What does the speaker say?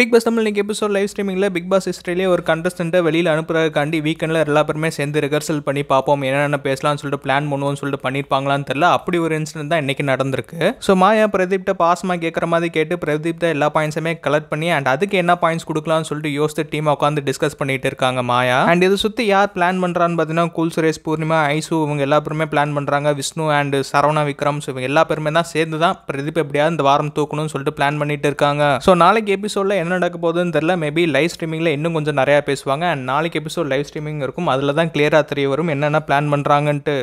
big boss Tamil இன்றைக்கி episode live ஸ்ட்ரீமிங்கில் big boss ஹிஸ்ட்ரிலேயே ஒரு கண்டஸ்டண்ட்டை வெளியில் அனுப்புறதுக்காண்டி வீக்கெண்டில் எல்லா பேருமே சேர்ந்து ரிகர்சல் பண்ணி பார்ப்போம் என்னென்ன பேசலாம்னு சொல்லிட்டு பிளான் பண்ணுவோம்னு சொல்லிட்டு பண்ணியிருப்பாங்களான்னு தெரில அப்படி ஒரு இன்சிடென்ட் தான் இன்றைக்கி நடந்திருக்கு ஸோ மாயா பிரதீப்ட்ட பாசமாக கேட்குற மாதிரி கேட்டு பிரதீப் தான் எல்லா பாயிண்ட்ஸுமே கலெக்ட் பண்ணி அண்ட் அதுக்கு என்ன பாயிண்ட்ஸ் கொடுக்கலாம்னு சொல்லிட்டு யோசித்து டீம் உட்காந்து டிஸ்கஸ் பண்ணிட்டு இருக்காங்க மாயா அண்ட் இதை சுற்றி யார் பிளான் பண்ணுறான்னு பார்த்தீங்கன்னா கூல் சுரேஷ் பூர்ணிமா ஐசு இவங்க எல்லா பேருமே பிளான் பண்ணுறாங்க விஷ்ணு அண்ட் சரவணா விக்ரம் ஸோ இவங்க எல்லா பேருமே தான் சேர்ந்து தான் பிரதீப் எப்படியாவது இந்த வாரம் தூக்கணும்னு சொல்லிட்டு பிளான் பண்ணிட்டு இருக்காங்க ஸோ நாளைக்கு எபிசோடில் என்ன நடக்க போகுதுன்னு தெரில மேபி லைவ் ஸ்ட்ரீமிங்கில் இன்னும் கொஞ்சம் நிறையா பேசுவாங்க அண்ட் நாளைக்கு எபிசோட் லைவ் ஸ்ட்ரீமிங் இருக்கும் அதில் தான் கிளியராக தெரிய வரும் என்னென்ன பிளான் பண்ணுறாங்கன்ட்டு